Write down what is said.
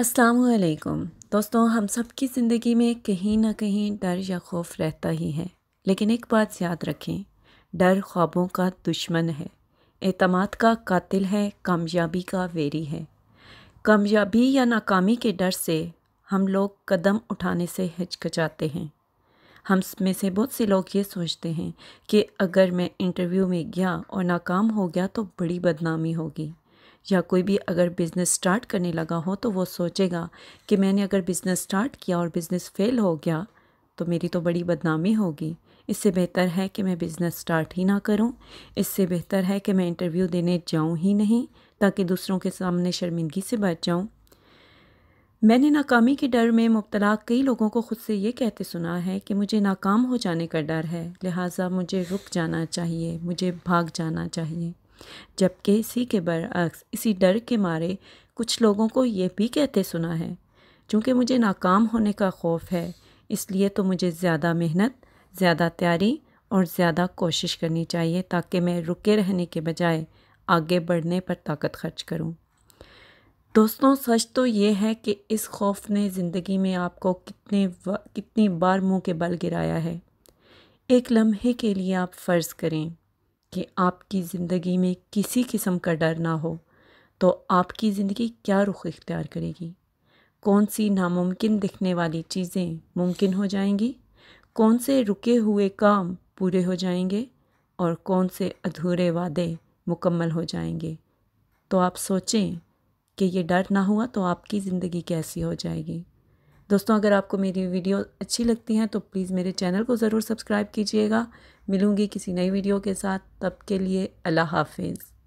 असलकुम दोस्तों हम सब की ज़िंदगी में कहीं ना कहीं डर या खौफ रहता ही है लेकिन एक बात याद रखें डर ख्वाबों का दुश्मन है अतमाद का कातिल है कामयाबी का वेरी है कामयाबी या नाकामी के डर से हम लोग कदम उठाने से हिचकचाते हैं हम में से बहुत से लोग ये सोचते हैं कि अगर मैं इंटरव्यू में गया और नाकाम हो गया तो बड़ी बदनामी होगी या कोई भी अगर बिज़नेस स्टार्ट करने लगा हो तो वो सोचेगा कि मैंने अगर बिज़नेस स्टार्ट किया और बिज़नेस फ़ेल हो गया तो मेरी तो बड़ी बदनामी होगी इससे बेहतर है कि मैं बिज़नेस स्टार्ट ही ना करूं इससे बेहतर है कि मैं इंटरव्यू देने जाऊं ही नहीं ताकि दूसरों के सामने शर्मिंदगी से बच जाऊं मैंने नाकामी के डर में मुबतला कई लोगों को ख़ुद से ये कहते सुना है कि मुझे नाकाम हो जाने का डर है लिहाजा मुझे रुक जाना चाहिए मुझे भाग जाना चाहिए जबकि इसी के बरअक्स इसी डर के मारे कुछ लोगों को ये भी कहते सुना है चूँकि मुझे नाकाम होने का खौफ है इसलिए तो मुझे ज़्यादा मेहनत ज़्यादा तैयारी और ज़्यादा कोशिश करनी चाहिए ताकि मैं रुके रहने के बजाय आगे बढ़ने पर ताकत खर्च करूं। दोस्तों सच तो ये है कि इस खौफ ने ज़िंदगी में आपको कितने कितनी बार मुंह के बल गिराया है एक लम्हे के लिए आप फ़र्ज़ करें कि आपकी ज़िंदगी में किसी किस्म का डर ना हो तो आपकी ज़िंदगी क्या रुख इख्तियार करेगी कौन सी नामुमकिन दिखने वाली चीज़ें मुमकिन हो जाएंगी कौन से रुके हुए काम पूरे हो जाएंगे और कौन से अधूरे वादे मुकम्मल हो जाएंगे तो आप सोचें कि ये डर ना हुआ तो आपकी ज़िंदगी कैसी हो जाएगी दोस्तों अगर आपको मेरी वीडियो अच्छी लगती हैं तो प्लीज़ मेरे चैनल को ज़रूर सब्सक्राइब कीजिएगा मिलूँगी किसी नई वीडियो के साथ तब के लिए अल्लाह हाफिज़